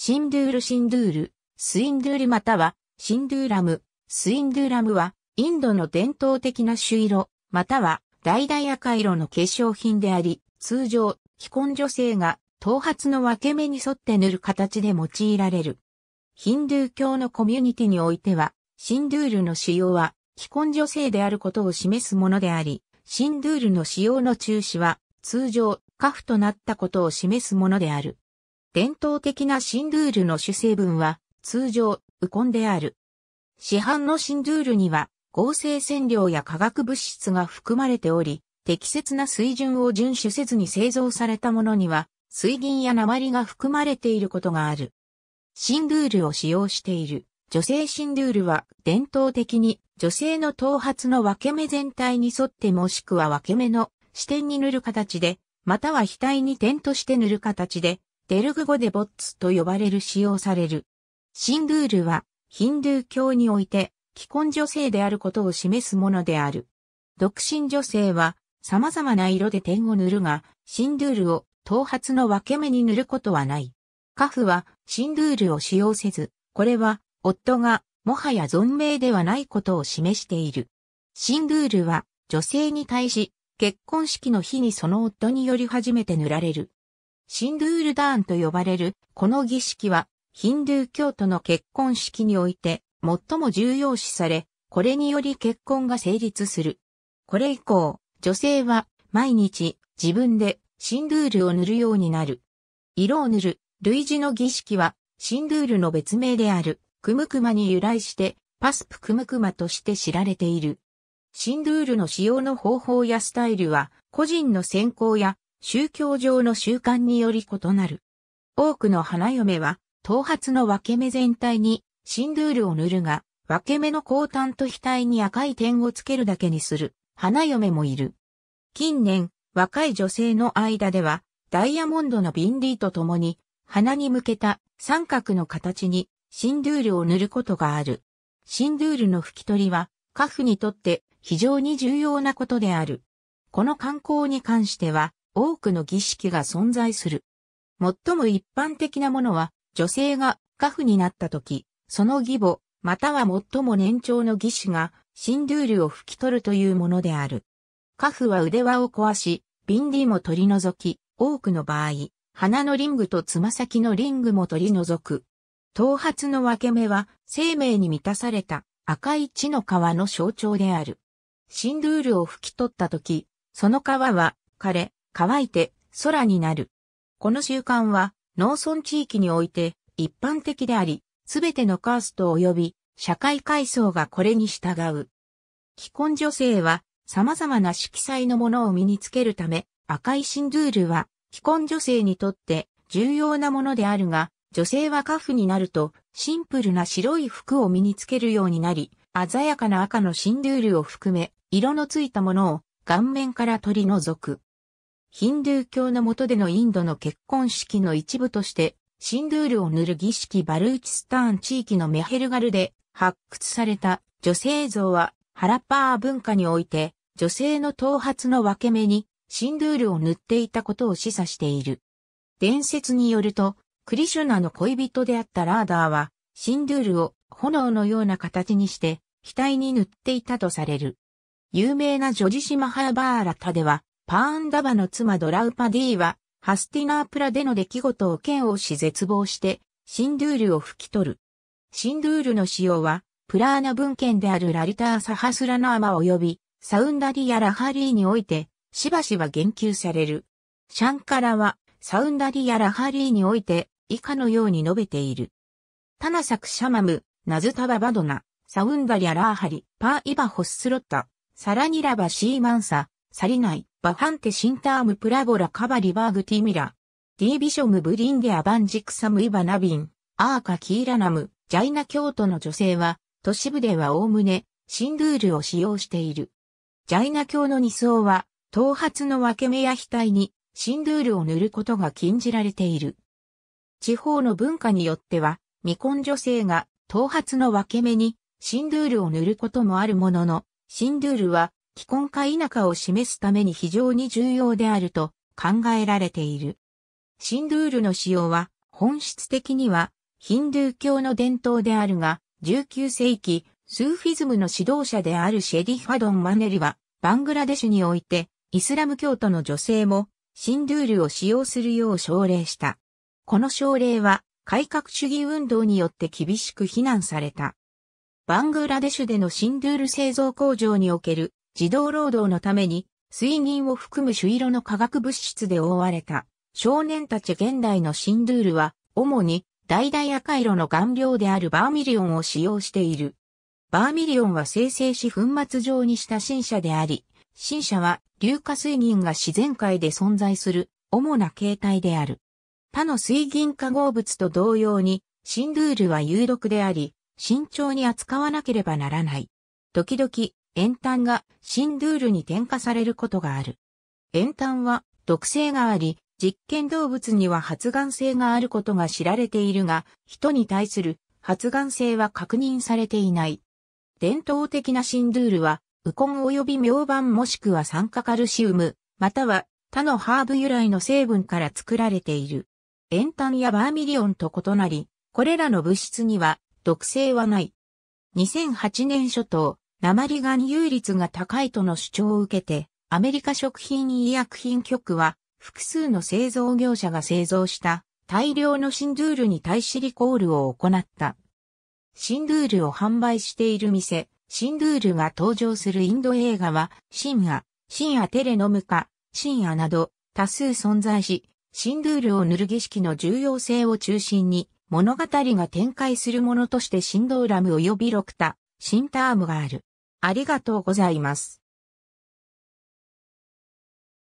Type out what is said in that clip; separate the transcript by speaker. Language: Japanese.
Speaker 1: シンドゥールシンドゥール、スインドゥールまたは、シンドゥーラム、スインドゥーラムは、インドの伝統的な朱色、または、橙赤色の化粧品であり、通常、既婚女性が、頭髪の分け目に沿って塗る形で用いられる。ヒンドゥー教のコミュニティにおいては、シンドゥールの使用は、既婚女性であることを示すものであり、シンドゥールの使用の中止は、通常、カフとなったことを示すものである。伝統的なシンドゥールの主成分は通常、ウコンである。市販のシンドゥールには合成染料や化学物質が含まれており、適切な水準を遵守せずに製造されたものには水銀や鉛が含まれていることがある。シンドゥールを使用している女性シンドゥールは伝統的に女性の頭髪の分け目全体に沿ってもしくは分け目の視点に塗る形で、または額に点として塗る形でデルグ語でボッツと呼ばれる使用される。シンドゥールは、ヒンドゥー教において、既婚女性であることを示すものである。独身女性は、様々な色で点を塗るが、シンドゥールを頭髪の分け目に塗ることはない。カフは、シンドゥールを使用せず、これは、夫が、もはや存命ではないことを示している。シンドゥールは、女性に対し、結婚式の日にその夫により初めて塗られる。シンドゥールダーンと呼ばれる、この儀式は、ヒンドゥー教徒の結婚式において、最も重要視され、これにより結婚が成立する。これ以降、女性は、毎日、自分で、シンドゥールを塗るようになる。色を塗る、類似の儀式は、シンドゥールの別名である、クムクマに由来して、パスプクムクマとして知られている。シンドゥールの使用の方法やスタイルは、個人の選考や宗教上の習慣により異なる。多くの花嫁は、頭髪の分け目全体にシンドゥールを塗るが、分け目の後端と額に赤い点をつけるだけにする花嫁もいる。近年、若い女性の間では、ダイヤモンドのビンディとともに、鼻に向けた三角の形にシンドゥールを塗ることがある。シンドゥールの拭き取りは、カフにとって非常に重要なことである。この観光に関しては、多くの儀式が存在する。最も一般的なものは、女性が家父になった時、その義母、または最も年長の義士が、シンドゥールを拭き取るというものである。家父は腕輪を壊し、ビンディも取り除き、多くの場合、鼻のリングとつま先のリングも取り除く。頭髪の分け目は生命に満たされた赤い血の皮の象徴である。シンドゥールを拭き取った時、その皮は枯れ、乾いて空になる。この習慣は農村地域において一般的であり、すべてのカースト及び社会階層がこれに従う。既婚女性は様々な色彩のものを身につけるため、赤いシンドゥールは既婚女性にとって重要なものであるが、女性はカフになるとシンプルな白い服を身につけるようになり、鮮やかな赤のシンドゥールを含め、色のついたものを顔面から取り除く。ヒンドゥー教の下でのインドの結婚式の一部として、シンドゥールを塗る儀式バルーチスターン地域のメヘルガルで発掘された女性像は、ハラッパー文化において、女性の頭髪の分け目にシンドゥールを塗っていたことを示唆している。伝説によると、クリシュナの恋人であったラーダーは、シンドゥールを炎のような形にして、額に塗っていたとされる。有名なジョジシマハーバーラタでは、パーンダバの妻ドラウパディは、ハスティナープラでの出来事を剣をし絶望して、シンドゥールを吹き取る。シンドゥールの使用は、プラーナ文献であるラリター・サハスラナーマ及び、サウンダリアラハリーにおいて、しばしば言及される。シャンカラは、サウンダリアラハリーにおいて、以下のように述べている。タナサクシャマム、ナズタババドナ、サウンダリアラーハリ、パーイバホススロッタ、サラニラバシーマンサ、サリナイ、バファンテシンタームプラボラカバリバーグティミラ。ディービショムブリンゲアバンジクサムイバナビン、アーカキーラナム、ジャイナ教徒の女性は、都市部ではおおむね、シンドゥールを使用している。ジャイナ教の二層は、頭髪の分け目や額に、シンドゥールを塗ることが禁じられている。地方の文化によっては、未婚女性が頭髪の分け目にシンドゥールを塗ることもあるものの、シンドゥールは既婚か否かを示すために非常に重要であると考えられている。シンドゥールの使用は本質的にはヒンドゥー教の伝統であるが、19世紀、スーフィズムの指導者であるシェリファドン・マネリは、バングラデシュにおいて、イスラム教徒の女性も、シンドゥールを使用するよう奨励した。この奨励は、改革主義運動によって厳しく非難された。バングラデシュでのシンドゥール製造工場における児童労働のために、水銀を含む朱色の化学物質で覆われた少年たち現代のシンドゥールは、主に、橙赤色の顔料であるバーミリオンを使用している。バーミリオンは生成し粉末状にした新車であり、新車は硫化水銀が自然界で存在する主な形態である。他の水銀化合物と同様に、シンドゥールは有毒であり、慎重に扱わなければならない。時々、塩炭がシンドゥールに添加されることがある。塩炭は毒性があり、実験動物には発がん性があることが知られているが、人に対する発がん性は確認されていない。伝統的なシンドゥールは、ウコン及び明板もしくは酸化カルシウム、または他のハーブ由来の成分から作られている。塩炭やバーミリオンと異なり、これらの物質には毒性はない。2008年初頭、鉛含有率が高いとの主張を受けて、アメリカ食品医薬品局は、複数の製造業者が製造した大量のシンドゥールに対しリコールを行った。シンドゥールを販売している店、シンドゥールが登場するインド映画は、シンア、シンアテレノムカ、シンアなど多数存在し、シンドゥールを塗る儀式の重要性を中心に、物語が展開するものとしてシンドーラム及びロクタ、シンタームがある。ありがとうございます。